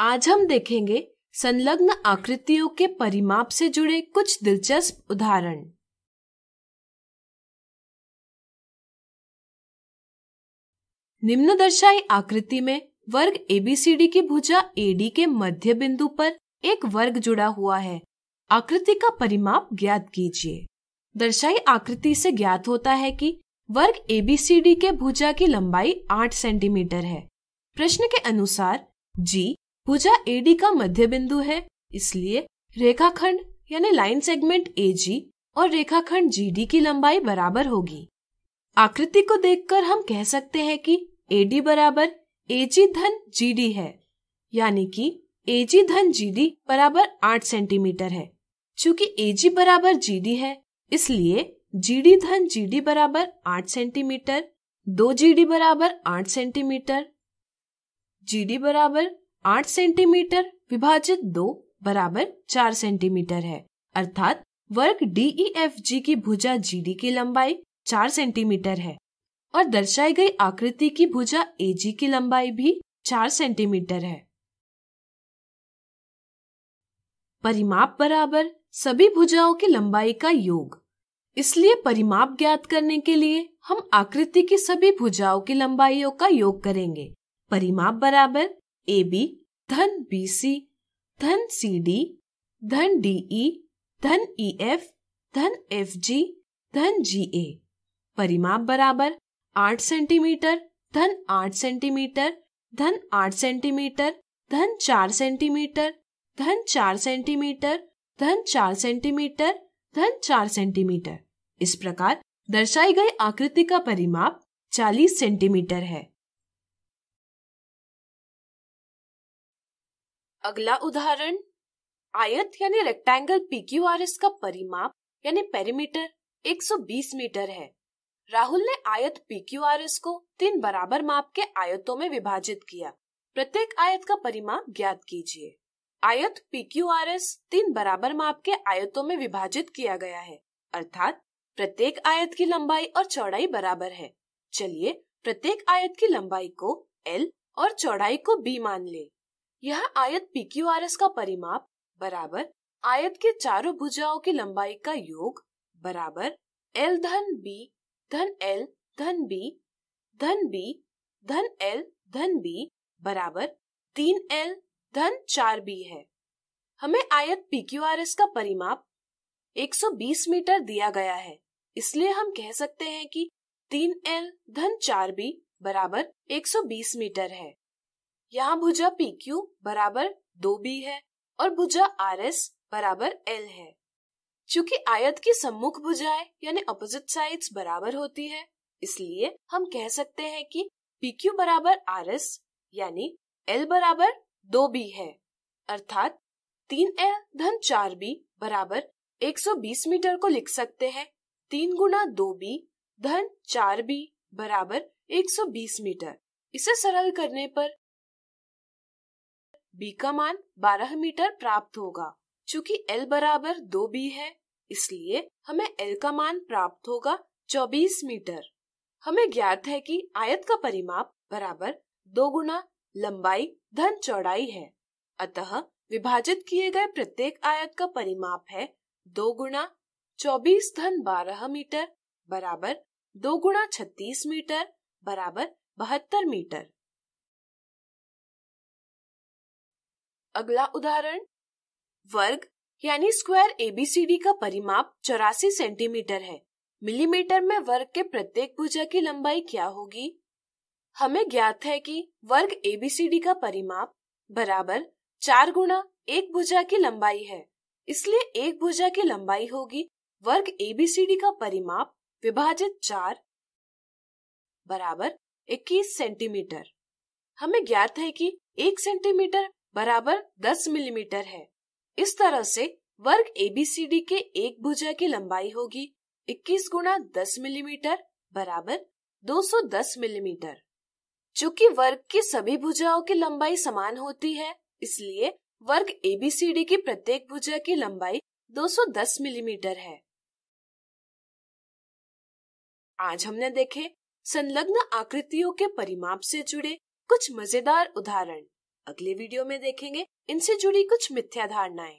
आज हम देखेंगे संलग्न आकृतियों के परिमाप से जुड़े कुछ दिलचस्प उदाहरण निम्न दर्शाई आकृति में वर्ग एबीसीडी की भुजा एडी के मध्य बिंदु पर एक वर्ग जुड़ा हुआ है आकृति का परिमाप ज्ञात कीजिए दर्शाई आकृति से ज्ञात होता है कि वर्ग एबीसीडी के भुजा की लंबाई 8 सेंटीमीटर है प्रश्न के अनुसार जी भुजा एडी का मध्य बिंदु है इसलिए रेखाखंड यानी लाइन सेगमेंट एजी और रेखाखंड जीडी की लंबाई बराबर होगी आकृति को देखकर हम कह सकते हैं कि एडी बराबर एजी धन जीडी है यानी कि एजी धन जीडी बराबर आठ सेंटीमीटर है चूंकि एजी बराबर जीडी है इसलिए जीडी धन जीडी बराबर आठ सेंटीमीटर दो जीडी बराबर आठ सेंटीमीटर जीडी बराबर आठ सेंटीमीटर विभाजित दो बराबर चार सेंटीमीटर है अर्थात वर्ग DEFG की भुजा GD की लंबाई चार सेंटीमीटर है और दर्शाई गई आकृति की भुजा AG की लंबाई भी चार सेंटीमीटर है परिमाप बराबर सभी भुजाओं की लंबाई का योग इसलिए परिमाप ज्ञात करने के लिए हम आकृति की सभी भुजाओं की लंबाइयों का योग करेंगे परिमाप बराबर ए बी धन बी सी धन सी डी धन डी ई धन ई एफ धन एफ जी धन जी ए परिमाप बराबर आठ सेंटीमीटर धन आठ सेंटीमीटर धन आठ सेंटीमीटर धन चार सेंटीमीटर धन चार सेंटीमीटर धन चार सेंटीमीटर धन चार सेंटीमीटर इस प्रकार दर्शाई गई आकृति का परिमाप 40 सेंटीमीटर है अगला उदाहरण आयत यानी रेक्टेंगल PQRS का परिमाप यानी पेरीमीटर 120 मीटर है राहुल ने आयत PQRS को तीन बराबर माप के आयतों में विभाजित किया प्रत्येक आयत का परिमाप ज्ञात कीजिए आयत PQRS तीन बराबर माप के आयतों में विभाजित किया गया है अर्थात प्रत्येक आयत की लंबाई और चौड़ाई बराबर है चलिए प्रत्येक आयत की लंबाई को L और चौड़ाई को B मान ले यह आयत पी क्यू आर एस का परिमाप बराबर आयत के चारों भुजाओं की लंबाई का योग बराबर एल धन बी धन एल धन बी धन बी धन एल धन बी बराबर तीन एल धन चार बी है हमें आयत पी क्यू आर एस का परिमाप 120 मीटर दिया गया है इसलिए हम कह सकते हैं कि तीन एल धन चार बी बराबर 120 मीटर है यहाँ भुजा क्यू बराबर दो बी है और भुजा आर एस बराबर एल है चूंकि आयत की सम्मुख भुजाएं यानी अपोजिट साइड्स बराबर होती है इसलिए हम कह सकते हैं कि क्यू बराबर आर एस यानी एल बराबर दो बी है अर्थात तीन एल धन चार बी बराबर एक सौ बीस मीटर को लिख सकते हैं तीन गुना दो बी धन चार बी बराबर एक सौ बीस मीटर इसे सरल करने पर b का मान 12 मीटर प्राप्त होगा चूँकि l बराबर दो बी है इसलिए हमें l का मान प्राप्त होगा 24 मीटर हमें ज्ञात है कि आयत का परिमाप बराबर दो गुना लंबाई धन चौड़ाई है अतः विभाजित किए गए प्रत्येक आयत का परिमाप है दो गुना चौबीस धन बारह मीटर बराबर दो गुना छत्तीस मीटर बराबर बहत्तर मीटर अगला उदाहरण वर्ग यानी स्क्वायर एबीसीडी का परिमाप चौरासी सेंटीमीटर है मिलीमीटर में वर्ग के प्रत्येक भुजा की लंबाई क्या होगी हमें ज्ञात है कि वर्ग एबीसीडी का परिमाप बराबर चार गुना एक भुजा की लंबाई है इसलिए एक भुजा की लंबाई होगी वर्ग एबीसीडी का परिमाप विभाजित चार बराबर इक्कीस सेंटीमीटर हमें ज्ञात है कि एक सेंटीमीटर बराबर 10 मिलीमीटर है इस तरह से वर्ग एबीसीडी के एक भुजा की लंबाई होगी 21 गुना दस मिलीमीटर बराबर 210 मिलीमीटर चूंकि वर्ग की सभी भुजाओं की लंबाई समान होती है इसलिए वर्ग एबीसीडी की प्रत्येक भुजा की लंबाई 210 मिलीमीटर है आज हमने देखे संलग्न आकृतियों के परिमाप से जुड़े कुछ मजेदार उदाहरण अगले वीडियो में देखेंगे इनसे जुड़ी कुछ मिथ्या धारणाएं